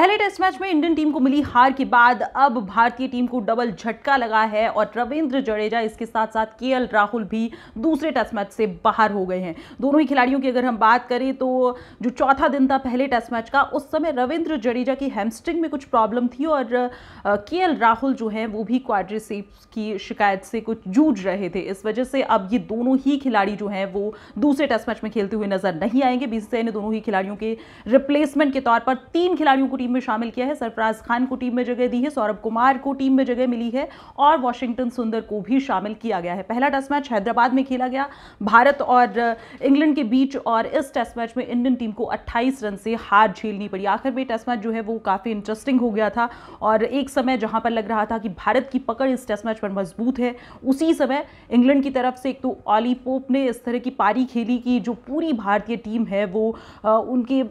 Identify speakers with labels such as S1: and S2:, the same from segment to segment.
S1: पहले test match में Indian team को मिली हार के बाद अब भारतीय टीम को डबल झटका लगा है और रविंद्र जडेजा इसके साथ साथ के राहुल भी दूसरे टेस्ट मैच से बाहर हो गए हैं दोनों ही खिलाड़ियों की अगर हम बात करें तो जो चौथा दिन था पहले टेस्ट मैच का उस समय रविंद्र जडेजा की हैमस्ट्रिंग में कुछ प्रॉब्लम थी और के राहुल जो है वो भी क्वाड्रिसेप्स की शिकायत से कुछ जूझ रहे थे इस वजह से अब ये दोनों ही खिलाड़ी जो हैं वो दूसरे टेस्ट मैच में खेलते हुए नजर नहीं आएंगे बीसीसीआई ने दोनों ही खिलाड़ियों के रिप्लेसमेंट के तौर पर तीन खिलाड़ियों को टीम टीम में शामिल किया है सरफराज खान को टीम में जगह दी है सौरभ कुमार को टीम में जगह मिली है और वॉशिंगटन सुंदर को भी शामिल किया गया है पहला टेस्ट मैच हैदराबाद में खेला गया भारत और इंग्लैंड के बीच और इस टेस्ट मैच में इंडियन टीम को अट्ठाईस रन से हार झेलनी पड़ी आखिर में टेस्ट मैच जो है वो काफ़ी इंटरेस्टिंग हो गया था और एक समय जहां पर लग रहा था कि भारत की पकड़ इस टेस्ट मैच पर मजबूत है उसी समय इंग्लैंड की तरफ से एक तो ऑली पोप ने इस तरह की पारी खेली कि जो पूरी भारतीय टीम है वो आ, उनके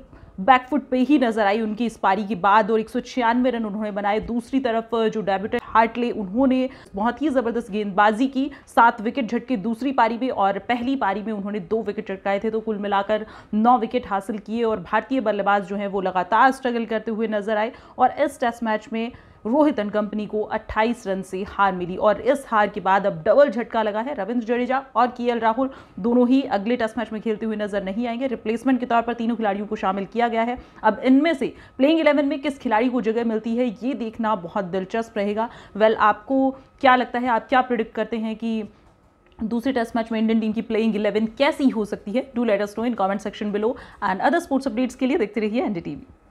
S1: बैकफुट पे ही नजर आई उनकी इस पारी के बाद और एक रन उन्होंने बनाए दूसरी तरफ जो डेब्यूटर हार्टले उन्होंने बहुत ही ज़बरदस्त गेंदबाजी की सात विकेट झटके दूसरी पारी में और पहली पारी में उन्होंने दो विकेट झटकाए थे तो कुल मिलाकर नौ विकेट हासिल किए और भारतीय बल्लेबाज जो हैं वो लगातार स्ट्रगल करते हुए नजर आए और इस टेस्ट मैच में रोहितन कंपनी को 28 रन से हार मिली और इस हार के बाद अब डबल झटका लगा है रविंद्र जडेजा और के राहुल दोनों ही अगले टेस्ट मैच में खेलते हुए नजर नहीं आएंगे रिप्लेसमेंट के तौर पर तीनों खिलाड़ियों को शामिल किया गया है अब इनमें से प्लेइंग इलेवन में किस खिलाड़ी को जगह मिलती है ये देखना बहुत दिलचस्प रहेगा वेल आपको क्या लगता है आप क्या प्रिडिक्ट करते हैं कि दूसरे टेस्ट मैच में इंडियन टीम की प्लेइंग इलेवन कैसी हो सकती है do let us know in comment section below and other sports updates के लिए देखते रहिए एनडीटीवी